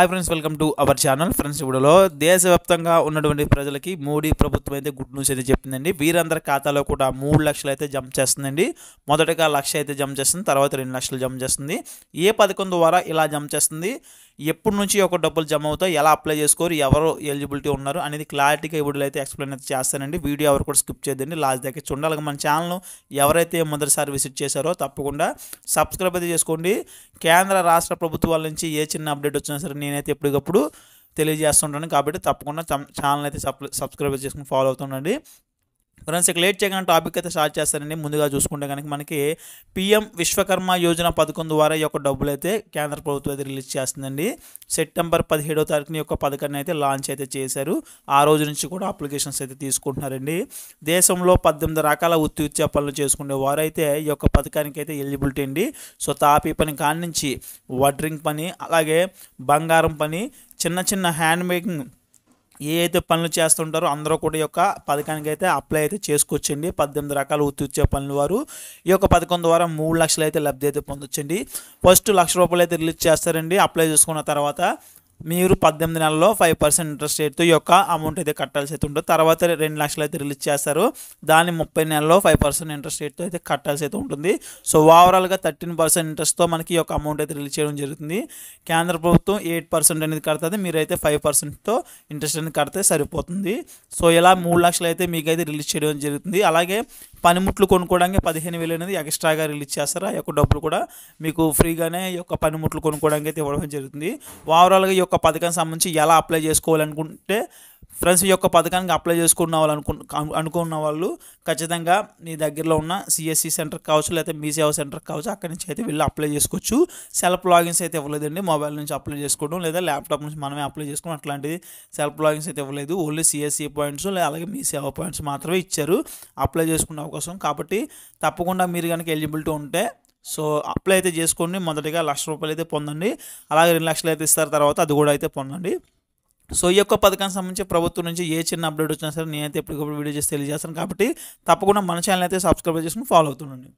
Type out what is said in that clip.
hi friends welcome to our channel friends ఇప్పుడులో దేశవ్యాప్తంగా ఉన్నటువంటి ప్రజలకి మోడీ ప్రభుత్వం అయితే గుడ్ న్యూస్ అయితే చెప్పిందండి వీరందరి ఖాతాలో కూడా మూడు లక్షలు అయితే జమ చేస్తుందండి మొదటగా లక్ష అయితే జమ చేస్తుంది తర్వాత రెండు లక్షలు జమ చేస్తుంది ఏ పథకం ద్వారా ఇలా జమ చేస్తుంది ఎప్పటి నుంచి ఒక డబ్బులు జమ అవుతాయి ఎలా అప్లై చేసుకోరు ఎవరు ఎలిజిబిలిటీ ఉన్నారు అనేది క్లారిటీగా ఇప్పుడు అయితే ఎక్స్ప్లెయిన్ అయితే చేస్తానండి వీడియో ఎవరు కూడా స్కిప్ చేద్దండి లాస్ట్ దగ్గర చూడాలి మన ఛానల్ ఎవరైతే మొదటిసారి విజిట్ చేశారో తప్పకుండా సబ్స్క్రైబ్ అయితే చేసుకోండి కేంద్ర రాష్ట్ర ప్రభుత్వాల నుంచి ఏ చిన్న అప్డేట్ వచ్చినా సరే నేనైతే ఎప్పటికప్పుడు తెలియజేస్తుంటాను కాబట్టి తప్పకుండా ఛానల్ అయితే సబ్స్క్రైబ్ చేసుకుని ఫాలో అవుతుండండి ఫ్రెండ్స్ ఇక లేట్ చేయగానే టాపిక్ అయితే స్టార్ట్ చేస్తారండి ముందుగా చూసుకుంటే కనుక మనకి పిఎం విశ్వకర్మ యోజన పథకం ద్వారా ఈ యొక్క డబ్బులు అయితే కేంద్ర ప్రభుత్వం అయితే రిలీజ్ చేస్తుందండి సెప్టెంబర్ పదిహేడో తారీఖున యొక్క పథకాన్ని అయితే లాంచ్ అయితే చేశారు ఆ రోజు నుంచి కూడా అప్లికేషన్స్ అయితే తీసుకుంటున్నారండి దేశంలో పద్దెనిమిది రకాల వృత్తి ఉత్సవ పనులు చేసుకునే వారైతే ఈ యొక్క పథకానికి అయితే ఎలిజిబిలిటీ అండి సో తాపీ పని కాడి నుంచి వడ్రింగ్ పని అలాగే బంగారం పని చిన్న చిన్న హ్యాండ్ మేకింగ్ ఏ అయితే పనులు చేస్తుంటారో అందరూ కూడా యొక్క పథకానికి అయితే అప్లై అయితే చేసుకోవచ్చండి పద్దెనిమిది రకాల ఉత్తిచ్చే పనులు వారు ఈ యొక్క పథకం ద్వారా మూడు లక్షలు అయితే లబ్ధి అయితే పొందొచ్చండి ఫస్ట్ లక్ష రూపాయలు అయితే రిలీజ్ చేస్తారండి అప్లై చేసుకున్న తర్వాత మీరు పద్దెనిమిది నెలల్లో ఫైవ్ పర్సెంట్ ఇంట్రెస్ట్ రేట్తో యొక్క అమౌంట్ అయితే కట్టాల్సి అయితే ఉంటుంది తర్వాత రెండు లక్షలు అయితే రిలీజ్ చేస్తారు దాన్ని ముప్పై నెలల్లో ఫైవ్ పర్సెంట్ ఇంట్రెస్ట్ రేట్తో అయితే కట్టాల్సి అయితే ఉంటుంది సో ఓవరాల్గా థర్టీన్ పర్సెంట్ ఇంట్రెస్ట్తో మనకి యొక్క అమౌంట్ అయితే రిలీజ్ చేయడం జరుగుతుంది కేంద్ర ప్రభుత్వం ఎయిట్ పర్సెంట్ అనేది కడుతుంది మీరైతే ఫైవ్ పర్సెంట్తో ఇంట్రెస్ట్ అనేది కడితే సరిపోతుంది సో ఇలా మూడు లక్షలు అయితే మీకైతే రిలీజ్ చేయడం జరుగుతుంది అలాగే పనిముట్లు కొనుక్కోవడానికి పదిహేను వేలు అనేది ఎక్స్ట్రాగా రిలీజ్ చేస్తారు ఆ యొక్క డబ్బులు కూడా మీకు ఫ్రీగానే ఈ యొక్క పనిముట్లు కొనుక్కోవడానికి అయితే ఇవ్వడం జరుగుతుంది ఓవరాల్గా ఈ యొక్క పథకానికి సంబంధించి ఎలా అప్లై చేసుకోవాలనుకుంటే ఫ్రెండ్స్ ఈ యొక్క పథకానికి అప్లై చేసుకున్న వాళ్ళు అనుకు అనుకున్న వాళ్ళు ఖచ్చితంగా మీ దగ్గరలో ఉన్న సిఎస్సి సెంటర్ కావచ్చు లేకపోతే మీ సేవ సెంటర్ కావచ్చు అక్కడి నుంచి అయితే వెళ్ళి అప్లై చేసుకోవచ్చు సెల్ఫ్ లాగిన్స్ అయితే ఇవ్వలేదండి మొబైల్ నుంచి అప్లై చేసుకోవడం లేదా ల్యాప్టాప్ నుంచి మనమే అప్లై చేసుకోవడం అట్లాంటిది సెల్ఫ్ లాగిన్స్ అయితే ఇవ్వలేదు ఓన్లీ సిఎస్సి పాయింట్స్ లేదా అలాగే మీ సేవ పాయింట్స్ మాత్రమే ఇచ్చారు అప్లై చేసుకునే అవకాశం కాబట్టి తప్పకుండా మీరు కనుక ఎలిజిబిలిటీ ఉంటే సో అప్లై అయితే చేసుకోండి మొదటిగా లక్ష రూపాయలు అయితే పొందండి అలాగే రెండు లక్షలు అయితే ఇస్తారు తర్వాత అది కూడా అయితే పొందండి సో ఈ యొక్క పథకానికి సంబంధించి ప్రభుత్వం నుంచి ఏ చిన్న అప్డేట్ వచ్చినా సరే నేనైతే ఎప్పటికప్పుడు వీడియో చేసి తెలియజేస్తాను కాబట్టి తప్పకుండా మన ఛానల్ అయితే సబ్స్క్రైబ్ చేసుకుని ఫాలో అవుతుండండి